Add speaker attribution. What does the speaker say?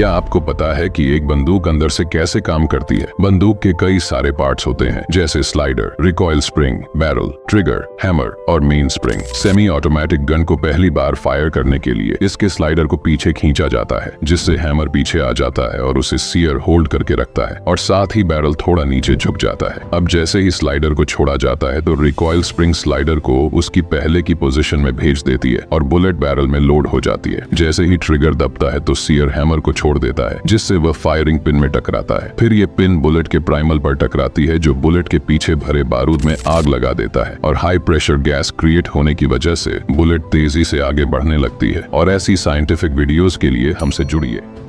Speaker 1: क्या आपको पता है कि एक बंदूक अंदर से कैसे काम करती है बंदूक के कई सारे पार्ट्स होते हैं जैसे slider recoil spring barrel trigger hammer और main spring semi automatic gun को पहली बार फायर करने के लिए इसके स्लाइडर को पीछे खींचा जाता है जिससे हैमर पीछे आ जाता है और उसे सीयर होल्ड करके रखता है और साथ ही बैरल थोड़ा नीचे झुक जाता है अब जैसे ही स्लाइडर को छोड़ा जाता है तो रिकॉयल स्प्रिंग स्लाइडर को उसकी पहले की पोजिशन में भेज देती है और बुलेट बैरल में लोड हो जाती है जैसे ही ट्रिगर दबता है तो सियर हैमर को छोड़ छोड़ देता है जिससे वह फायरिंग पिन में टकराता है फिर ये पिन बुलेट के प्राइमल पर टकराती है जो बुलेट के पीछे भरे बारूद में आग लगा देता है और हाई प्रेशर गैस क्रिएट होने की वजह से बुलेट तेजी से आगे बढ़ने लगती है और ऐसी साइंटिफिक वीडियोस के लिए हमसे जुड़िए